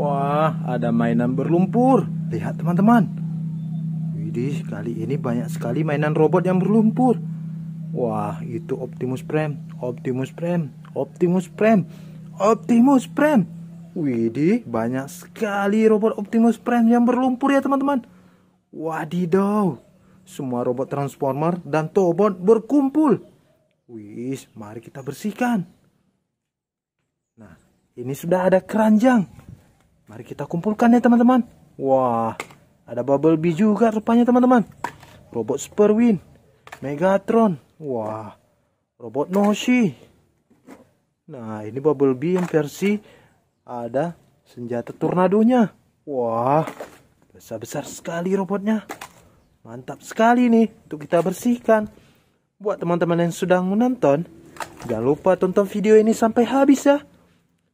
Wah, ada mainan berlumpur. Lihat teman-teman. Widih, kali ini banyak sekali mainan robot yang berlumpur. Wah, itu Optimus Prime, Optimus Prime, Optimus Prime, Optimus Prime. Widih, banyak sekali robot Optimus Prime yang berlumpur ya teman-teman. Wadidaw, semua robot Transformer dan Tobot berkumpul. Wih, mari kita bersihkan. Nah, ini sudah ada keranjang. Mari kita kumpulkan ya teman-teman. Wah, ada bubble bee juga rupanya teman-teman. Robot Win, Megatron. Wah, robot Noshi. Nah, ini bubble bee yang versi ada senjata tornadonya. Wah, besar-besar sekali robotnya. Mantap sekali nih untuk kita bersihkan. Buat teman-teman yang sudah menonton, jangan lupa tonton video ini sampai habis ya.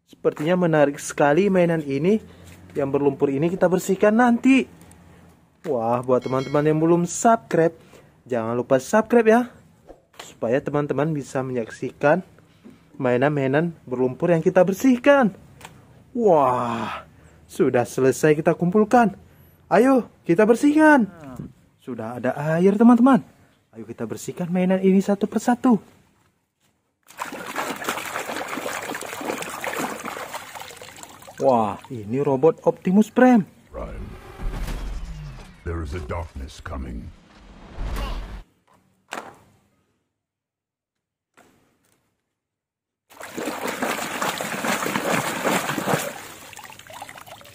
Sepertinya menarik sekali mainan ini. Yang berlumpur ini kita bersihkan nanti. Wah, buat teman-teman yang belum subscribe, jangan lupa subscribe ya. Supaya teman-teman bisa menyaksikan mainan-mainan berlumpur yang kita bersihkan. Wah, sudah selesai kita kumpulkan. Ayo, kita bersihkan. Hmm. Sudah ada air, teman-teman. Ayo kita bersihkan mainan ini satu persatu. Wah, ini robot Optimus Prime. Prime. There is a darkness coming.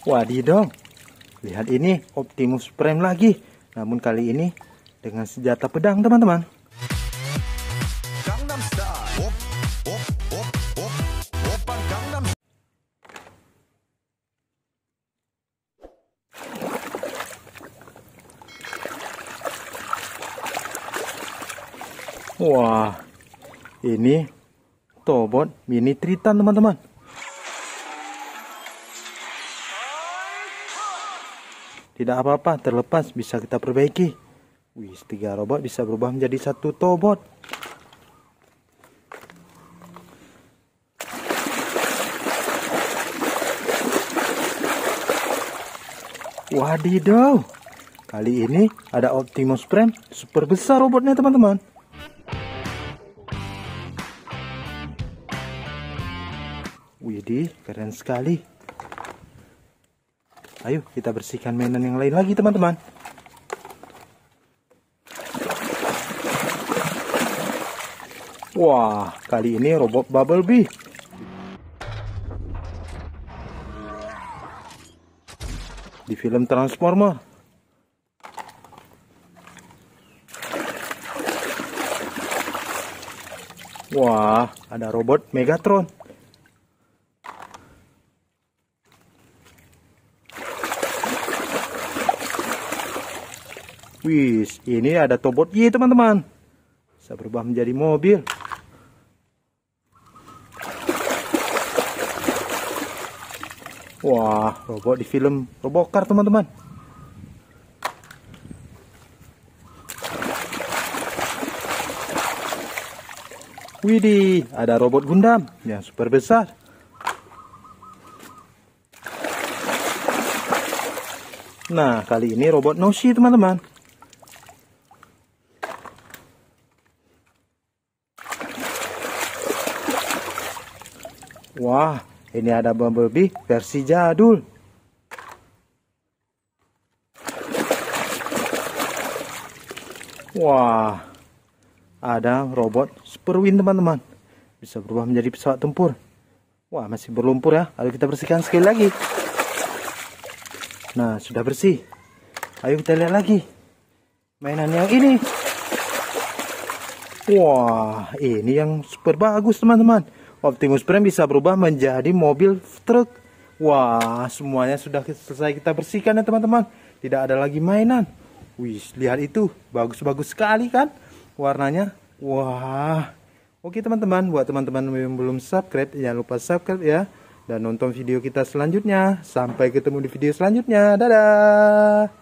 Wadidong, lihat ini Optimus Prime lagi. Namun kali ini dengan senjata pedang teman-teman. Wah, ini tobot mini Tritan teman-teman. Tidak apa-apa, terlepas bisa kita perbaiki. Wih, tiga robot bisa berubah menjadi satu tobot. Wadidaw, kali ini ada Optimus Prime super besar robotnya teman-teman. Widih, keren sekali. Ayo kita bersihkan mainan yang lain lagi teman-teman. Wah, kali ini robot Bubble Bee. Di film Transformer. Wah, ada robot Megatron. Wih, ini ada tobot Y iya, teman-teman. Bisa berubah menjadi mobil. Wah, robot di film Robocar teman-teman. Widih, ada robot Gundam yang super besar. Nah, kali ini robot Noshi, teman-teman. Wah, ini ada Bumblebee versi jadul. Wah, ada robot Superwin teman-teman. Bisa berubah menjadi pesawat tempur. Wah, masih berlumpur ya. Lalu kita bersihkan sekali lagi. Nah, sudah bersih. Ayo kita lihat lagi. Mainan yang ini. Wah, ini yang super bagus teman-teman. Optimus Prime bisa berubah menjadi mobil truk. Wah, semuanya sudah selesai kita bersihkan ya teman-teman. Tidak ada lagi mainan. Wih, lihat itu. Bagus-bagus sekali kan warnanya. Wah. Oke teman-teman, buat teman-teman yang belum subscribe, jangan lupa subscribe ya. Dan nonton video kita selanjutnya. Sampai ketemu di video selanjutnya. Dadah.